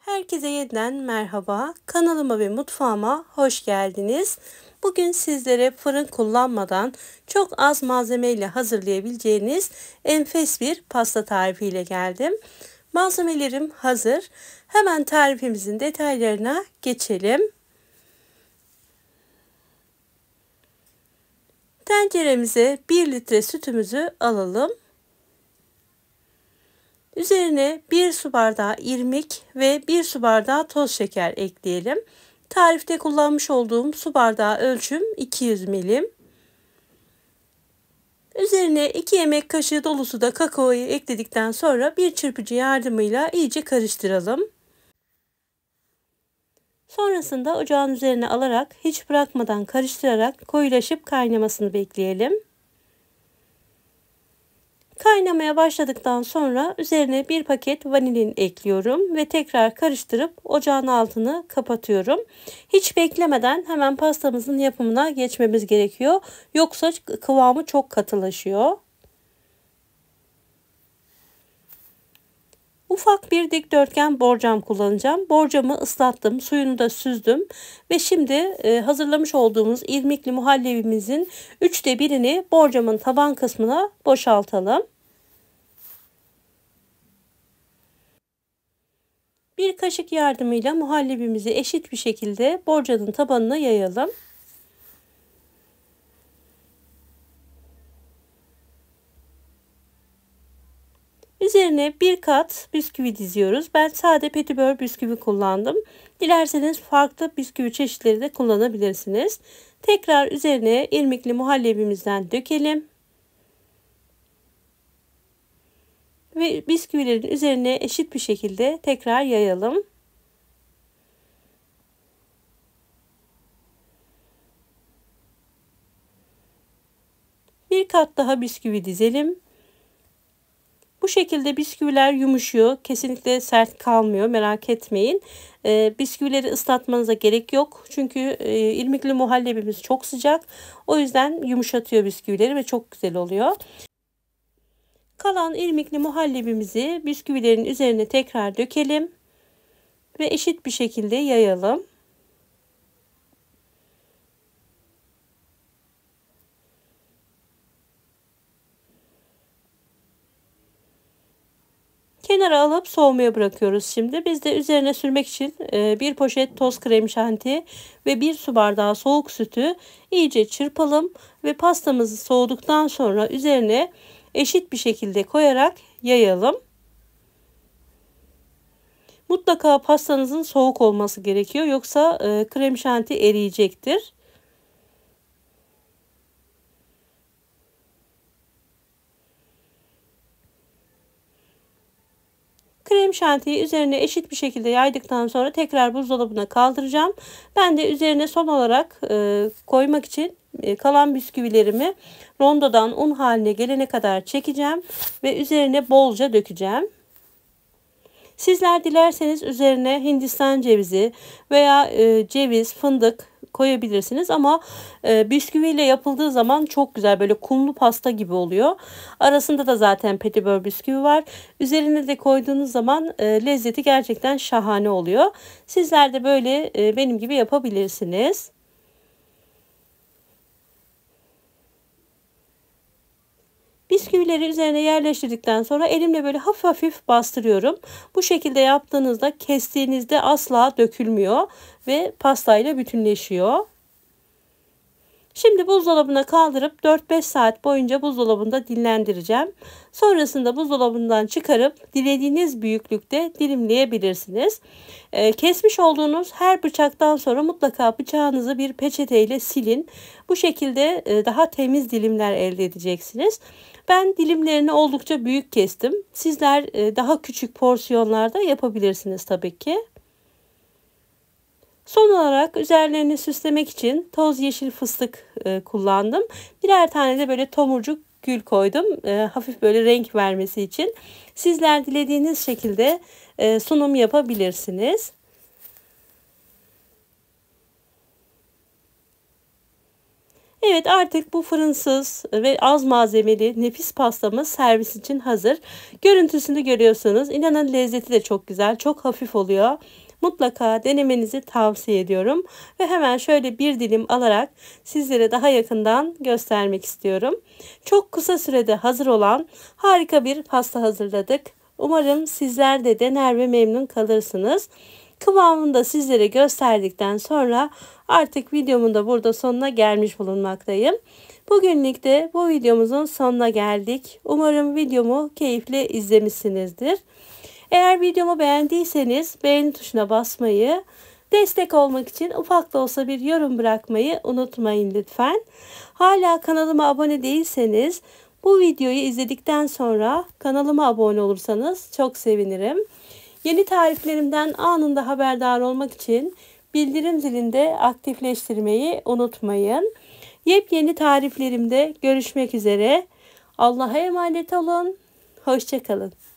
Herkese yeniden merhaba. Kanalıma ve mutfağıma hoş geldiniz. Bugün sizlere fırın kullanmadan çok az malzemeyle hazırlayabileceğiniz enfes bir pasta tarifiyle geldim. Malzemelerim hazır. Hemen tarifimizin detaylarına geçelim. Tenceremize 1 litre sütümüzü alalım. Üzerine 1 su bardağı irmik ve 1 su bardağı toz şeker ekleyelim. Tarifte kullanmış olduğum su bardağı ölçüm 200 milim. Üzerine 2 yemek kaşığı dolusu da kakaoyu ekledikten sonra bir çırpıcı yardımıyla iyice karıştıralım. Sonrasında ocağın üzerine alarak hiç bırakmadan karıştırarak koyulaşıp kaynamasını bekleyelim. Kaynamaya başladıktan sonra üzerine bir paket vanilin ekliyorum ve tekrar karıştırıp ocağın altını kapatıyorum. Hiç beklemeden hemen pastamızın yapımına geçmemiz gerekiyor. Yoksa kıvamı çok katılaşıyor. Ufak bir dikdörtgen borcam kullanacağım. Borcamı ıslattım, suyunu da süzdüm ve şimdi e, hazırlamış olduğumuz irmikli muhallebimizin üçte birini borcamın taban kısmına boşaltalım. Bir kaşık yardımıyla muhallebimizi eşit bir şekilde borcanın tabanına yayalım. Üzerine bir kat bisküvi diziyoruz. Ben sade petibör bisküvi kullandım. Dilerseniz farklı bisküvi çeşitleri de kullanabilirsiniz. Tekrar üzerine irmikli muhallebimizden dökelim. ve bisküvilerin üzerine eşit bir şekilde tekrar yayalım. Bir kat daha bisküvi dizelim. Bu şekilde bisküviler yumuşuyor. Kesinlikle sert kalmıyor. Merak etmeyin. Ee, bisküvileri ıslatmanıza gerek yok. Çünkü e, irmikli muhallebimiz çok sıcak. O yüzden yumuşatıyor bisküvileri ve çok güzel oluyor. Kalan irmikli muhallebimizi bisküvilerin üzerine tekrar dökelim ve eşit bir şekilde yayalım. Kenara alıp soğumaya bırakıyoruz şimdi. Biz de üzerine sürmek için e, bir poşet toz krem şanti ve bir su bardağı soğuk sütü iyice çırpalım ve pastamızı soğuduktan sonra üzerine eşit bir şekilde koyarak yayalım. Mutlaka pastanızın soğuk olması gerekiyor. Yoksa e, krem şanti eriyecektir. Krem şantiyi üzerine eşit bir şekilde yaydıktan sonra tekrar buzdolabına kaldıracağım. Ben de üzerine son olarak e, koymak için e, kalan bisküvilerimi rondodan un haline gelene kadar çekeceğim ve üzerine bolca dökeceğim. Sizler dilerseniz üzerine Hindistan cevizi veya e, ceviz, fındık koyabilirsiniz ama e, bisküviyle yapıldığı zaman çok güzel böyle kumlu pasta gibi oluyor. Arasında da zaten petibör bisküvi var. Üzerine de koyduğunuz zaman lezzeti gerçekten şahane oluyor. Sizler de böyle benim gibi yapabilirsiniz. Bisküvileri üzerine yerleştirdikten sonra elimle böyle hafif hafif bastırıyorum. Bu şekilde yaptığınızda kestiğinizde asla dökülmüyor ve pastayla bütünleşiyor. Şimdi buzdolabına kaldırıp 4-5 saat boyunca buzdolabında dinlendireceğim. Sonrasında buzdolabından çıkarıp dilediğiniz büyüklükte dilimleyebilirsiniz. Ee, kesmiş olduğunuz her bıçaktan sonra mutlaka bıçağınızı bir peçeteyle silin. Bu şekilde e, daha temiz dilimler elde edeceksiniz. Ben dilimlerini oldukça büyük kestim. Sizler e, daha küçük porsiyonlarda yapabilirsiniz tabii ki. Son olarak üzerlerini süslemek için toz yeşil fıstık e, kullandım. Birer tane de böyle tomurcuk gül koydum. E, hafif böyle renk vermesi için. Sizler dilediğiniz şekilde e, sunum yapabilirsiniz. Evet artık bu fırınsız ve az malzemeli nefis pastamız servis için hazır. Görüntüsünü görüyorsunuz. İnanın lezzeti de çok güzel, çok hafif oluyor mutlaka denemenizi tavsiye ediyorum. Ve hemen şöyle bir dilim alarak sizlere daha yakından göstermek istiyorum. Çok kısa sürede hazır olan harika bir pasta hazırladık. Umarım sizler de dener ve memnun kalırsınız. Kıvamını da sizlere gösterdikten sonra artık videomun da burada sonuna gelmiş bulunmaktayım. Bugünlük de bu videomuzun sonuna geldik. Umarım videomu keyifle izlemişsinizdir. Eğer videomu beğendiyseniz beğeni tuşuna basmayı, destek olmak için ufak da olsa bir yorum bırakmayı unutmayın lütfen. Hala kanalıma abone değilseniz bu videoyu izledikten sonra kanalıma abone olursanız çok sevinirim. Yeni tariflerimden anında haberdar olmak için bildirim zilinde aktifleştirmeyi unutmayın. Yepyeni tariflerimde görüşmek üzere. Allah'a emanet olun. Hoşçakalın.